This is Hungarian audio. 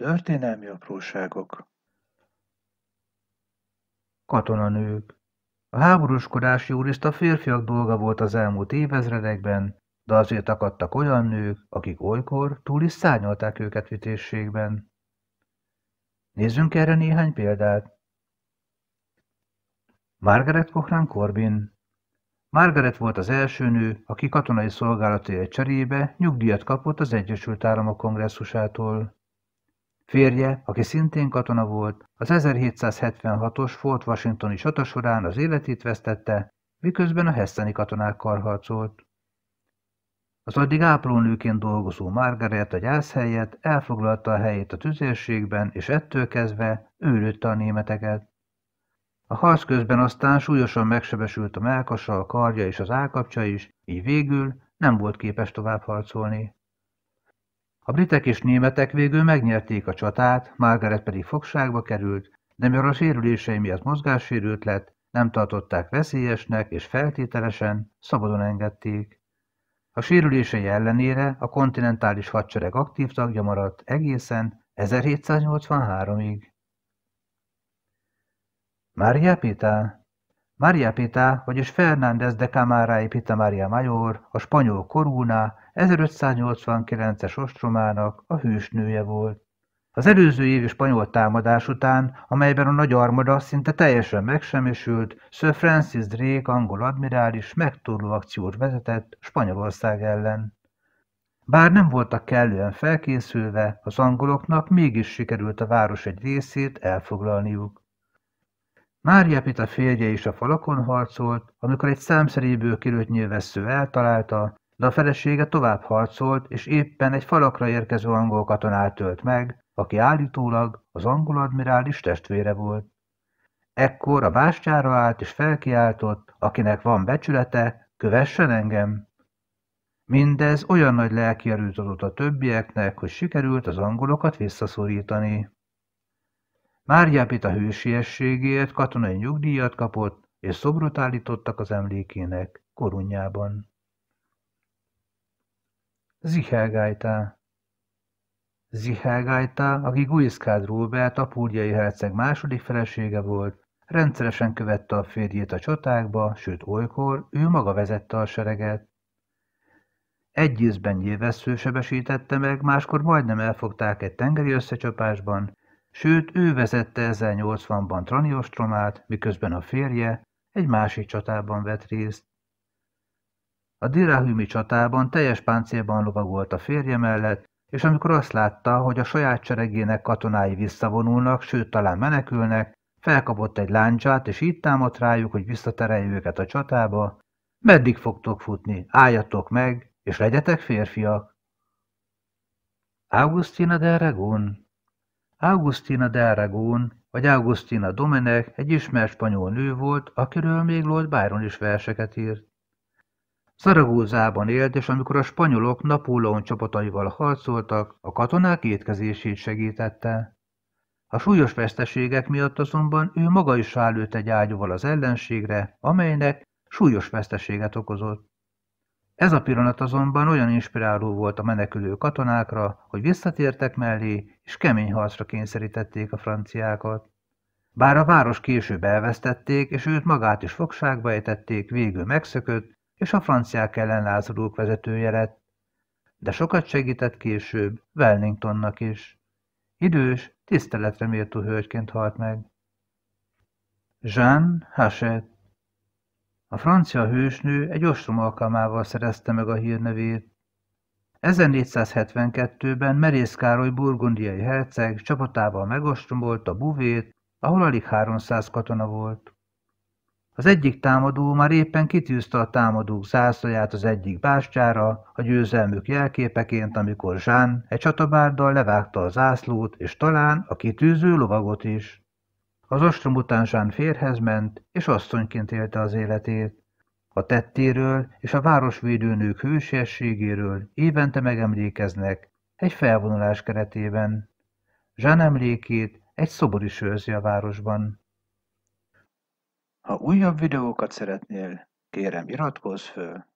Történelmi apróságok Katonanők A háborúskodás jurist a férfiak dolga volt az elmúlt évezredekben, de azért akadtak olyan nők, akik olykor túl is szárnyalták őket vitésségben. Nézzünk erre néhány példát. Margaret Cochran Corbin Margaret volt az első nő, aki katonai szolgálatéért cserébe nyugdíjat kapott az Egyesült Államok kongresszusától. Férje, aki szintén katona volt, az 1776-os Fort Washingtoni csata során az életét vesztette, miközben a hesseni katonákkal harcolt. Az addig ápolónőként dolgozó Margaret a gyász helyett elfoglalta a helyét a tüzérségben, és ettől kezdve őrülte a németeket. A harc közben aztán súlyosan megsebesült a melkasa, a karja és az állkapcsa is, így végül nem volt képes tovább harcolni. A britek és németek végül megnyerték a csatát, Margaret pedig fogságba került, de mivel a sérülései miatt mozgássérült lett, nem tartották veszélyesnek és feltételesen szabadon engedték. A sérülései ellenére a kontinentális hadsereg aktív tagja maradt egészen 1783-ig. Mária Pétá Maria Pita, vagyis Fernández de Camaray Pita María Mayor a spanyol Coruna 1589-es ostromának a nője volt. Az előző évi spanyol támadás után, amelyben a nagy armada szinte teljesen megsemmisült, Sir Francis Drake angol admirális megtorló akciót vezetett Spanyolország ellen. Bár nem voltak kellően felkészülve, az angoloknak mégis sikerült a város egy részét elfoglalniuk. Mária Pita férje is a falakon harcolt, amikor egy számszeréből kilőtt nyilvessző eltalálta, de a felesége tovább harcolt, és éppen egy falakra érkező angol katonát tölt meg, aki állítólag az angol admirális testvére volt. Ekkor a bástyára állt és felkiáltott, akinek van becsülete, kövessen engem. Mindez olyan nagy lelki adott a többieknek, hogy sikerült az angolokat visszaszorítani a hősiességéért katonai nyugdíjat kapott, és szobrot állítottak az emlékének korunyában. Zihelgájtá Zihelgájtá, aki Guiszkád Róbert apúrjai herceg második felesége volt, rendszeresen követte a férjét a csatákba, sőt olykor ő maga vezette a sereget. Egy ízben nyilvessző sebesítette meg, máskor majdnem elfogták egy tengeri összecsapásban, sőt ő vezette 1080-ban Trani Ostromát, miközben a férje egy másik csatában vett részt. A Dirahümi csatában teljes páncélban lovagolt a férje mellett, és amikor azt látta, hogy a saját seregének katonái visszavonulnak, sőt talán menekülnek, felkapott egy láncsát, és így támadt rájuk, hogy visszaterelje őket a csatába. Meddig fogtok futni? Álljatok meg, és legyetek férfiak! Augustina de Aragon Augustina de Aragón vagy Augustina Domenech egy ismert spanyol nő volt, akiről még Lord Byron is verseket írt. Szaragózában élt, és amikor a spanyolok Napóleon csapataival harcoltak, a katonák étkezését segítette. A súlyos veszteségek miatt azonban ő maga is állőtt egy ágyúval az ellenségre, amelynek súlyos veszteséget okozott. Ez a pillanat azonban olyan inspiráló volt a menekülő katonákra, hogy visszatértek mellé, és kemény harcra kényszerítették a franciákat. Bár a város később elvesztették, és őt magát is fogságba ejtették, végül megszökött, és a franciák ellen lázadók vezetője lett. De sokat segített később Wellingtonnak is. Idős, tiszteletre méltó hölgyként halt meg. Jean Hachette a francia hősnő egy ostrom alkalmával szerezte meg a hírnevét. 1472-ben Merész Károly burgundiai herceg csapatával a Buvét, ahol alig 300 katona volt. Az egyik támadó már éppen kitűzte a támadók zászlaját az egyik bástyára, a győzelmük jelképeként, amikor Zsán egy csatabárdal levágta a zászlót, és talán a kitűző lovagot is. Az ostrom után Zsán férhez ment, és asszonyként élte az életét. A tettéről és a városvédőnők hősiességéről évente megemlékeznek, egy felvonulás keretében. Zsán emlékét egy szobor is őrzi a városban. Ha újabb videókat szeretnél, kérem iratkozz föl!